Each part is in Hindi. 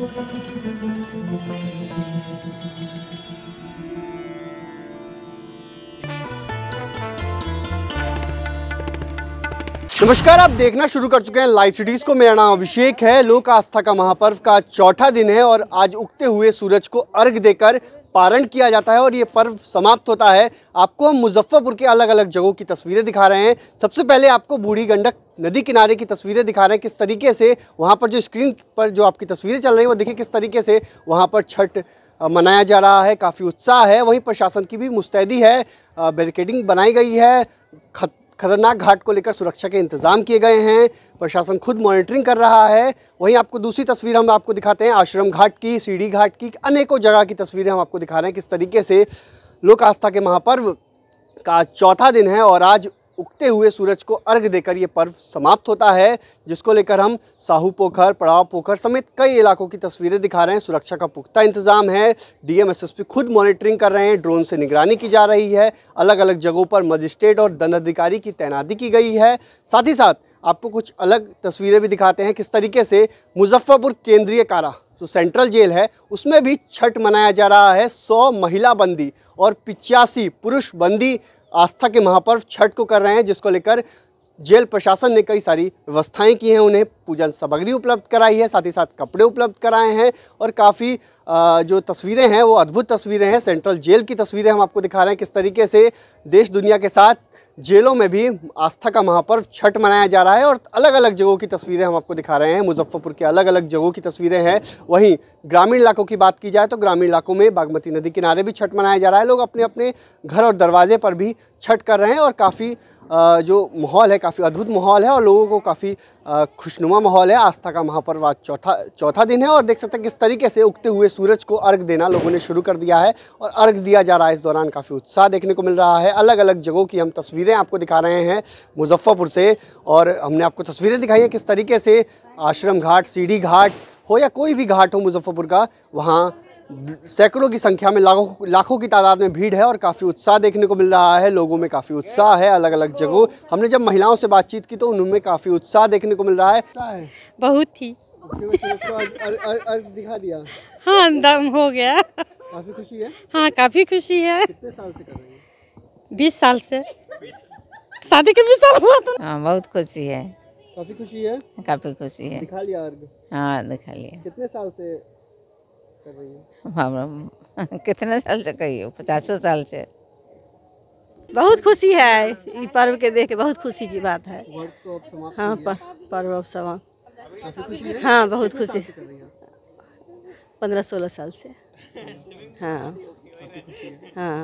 नमस्कार आप देखना शुरू कर चुके हैं लाइव सिटीज को मेरा नाम अभिषेक है लोक आस्था का महापर्व का चौथा दिन है और आज उगते हुए सूरज को अर्घ देकर पारण किया जाता है और ये पर्व समाप्त होता है आपको हम मुजफ्फरपुर के अलग अलग जगहों की तस्वीरें दिखा रहे हैं सबसे पहले आपको बूढ़ी गंडक नदी किनारे की तस्वीरें दिखा रहे हैं किस तरीके से वहाँ पर जो स्क्रीन पर जो आपकी तस्वीरें चल रही हैं वो देखिए किस तरीके से वहाँ पर छठ मनाया जा रहा है काफ़ी उत्साह है वहीं प्रशासन की भी मुस्तैदी है बैरिकेडिंग बनाई गई है खत खतरनाक घाट को लेकर सुरक्षा के इंतजाम किए गए हैं प्रशासन खुद मॉनिटरिंग कर रहा है वहीं आपको दूसरी तस्वीर हम आपको दिखाते हैं आश्रम घाट की सीढ़ी घाट की अनेकों जगह की तस्वीरें हम आपको दिखा रहे हैं किस तरीके से लोक आस्था के महापर्व का चौथा दिन है और आज उगते हुए सूरज को अर्घ देकर ये पर्व समाप्त होता है जिसको लेकर हम साहू पोखर पड़ाव पोखर समेत कई इलाकों की तस्वीरें दिखा रहे हैं सुरक्षा का पुख्ता इंतजाम है डीएमएसएसपी खुद मॉनिटरिंग कर रहे हैं ड्रोन से निगरानी की जा रही है अलग अलग जगहों पर मजिस्ट्रेट और दंडाधिकारी की तैनाती की गई है साथ ही साथ आपको कुछ अलग तस्वीरें भी दिखाते हैं किस तरीके से मुजफ्फरपुर केंद्रीय कारा जो सेंट्रल जेल है उसमें भी छठ मनाया जा रहा है सौ महिला बंदी और पिचासी पुरुष बंदी आस्था के महापर्व छठ को कर रहे हैं जिसको लेकर जेल प्रशासन ने कई सारी व्यवस्थाएं की हैं उन्हें पूजन सामग्री उपलब्ध कराई है साथ ही साथ कपड़े उपलब्ध कराए हैं और काफ़ी जो तस्वीरें हैं वो अद्भुत तस्वीरें हैं सेंट्रल जेल की तस्वीरें हम आपको दिखा रहे हैं किस तरीके से देश दुनिया के साथ जेलों में भी आस्था का महापर्व छठ मनाया जा रहा है और अलग अलग जगहों की तस्वीरें हम आपको दिखा रहे हैं मुजफ्फरपुर के अलग अलग जगहों की तस्वीरें हैं वहीं ग्रामीण इलाकों की बात की जाए तो ग्रामीण इलाकों में बागमती नदी किनारे भी छठ मनाया जा रहा है लोग अपने अपने घर और दरवाजे पर भी छठ कर रहे हैं और काफ़ी जो माहौल है काफ़ी अद्भुत माहौल है और लोगों को काफ़ी खुशनुमा माहौल है आस्था का महापर्व आज चौथा चौथा दिन है और देख सकते हैं किस तरीके से उगते हुए सूरज को अर्घ देना लोगों ने शुरू कर दिया है और अर्घ दिया जा रहा है इस दौरान काफ़ी उत्साह देखने को मिल रहा है अलग अलग जगहों की हम तस्वीरें आपको दिखा रहे हैं मुजफ्फ़रपुर से और हमने आपको तस्वीरें दिखाई हैं किस तरीके से आश्रम घाट सीढ़ी घाट हो या कोई भी घाट हो मुजफ्फ़रपुर का वहाँ सैकड़ों की संख्या में लाखों लाखों की तादाद में भीड़ है और काफ़ी उत्साह देखने को मिल रहा है लोगों में काफ़ी उत्साह है अलग अलग जगहों हमने जब महिलाओं से बातचीत की तो उनमें काफ़ी उत्साह देखने को मिल रहा है बहुत ही दिखा दिया हाँ दम हो गया काफ़ी खुशी है हाँ काफ़ी खुशी है कितने साल से कर रहे बीस साल से शादी के बीस साल हुआ था तो। हाँ बहुत खुशी है काफ़ी खुशी है काफ़ी खुशी है दिखा लिया हाँ दिखा लिया कितने साल से कर हम कितने साल से कही पचासो साल से बहुत खुशी है ये पर्व के देख के बहुत खुशी की बात है तो हाँ पर्व अब समाप्त हाँ बहुत खुशी पंद्रह सोलह साल से हाँ हाँ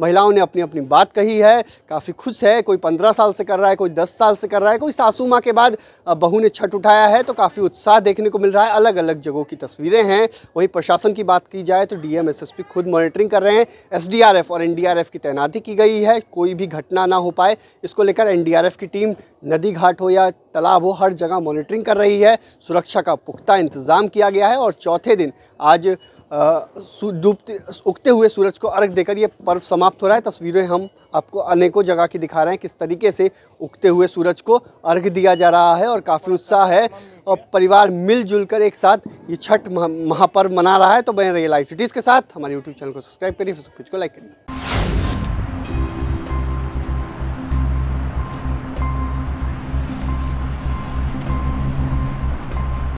महिलाओं ने अपनी अपनी बात कही है काफ़ी खुश है कोई पंद्रह साल से कर रहा है कोई दस साल से कर रहा है कोई सासू माँ के बाद बहू ने छठ उठाया है तो काफ़ी उत्साह देखने को मिल रहा है अलग अलग जगहों की तस्वीरें हैं वहीं प्रशासन की बात की जाए तो डी खुद मॉनिटरिंग कर रहे हैं एस और एन की तैनाती की गई है कोई भी घटना ना हो पाए इसको लेकर एन की टीम नदी घाट हो या तालाब हो हर जगह मॉनिटरिंग कर रही है सुरक्षा का पुख्ता इंतज़ाम किया गया है और चौथे दिन आज डूबते उगते हुए सूरज को अर्घ देकर ये पर्व समाप्त हो रहा है तस्वीरें हम आपको अनेकों जगह की दिखा रहे हैं किस तरीके से उगते हुए सूरज को अर्घ दिया जा रहा है और काफ़ी उत्साह है और परिवार मिलजुल कर एक साथ ये छठ महापर्व मना रहा है तो बने रहिए लाइव सिटीज़ के साथ हमारे यूट्यूब चैनल को सब्सक्राइब करिए फेसबुक पेज को लाइक करिए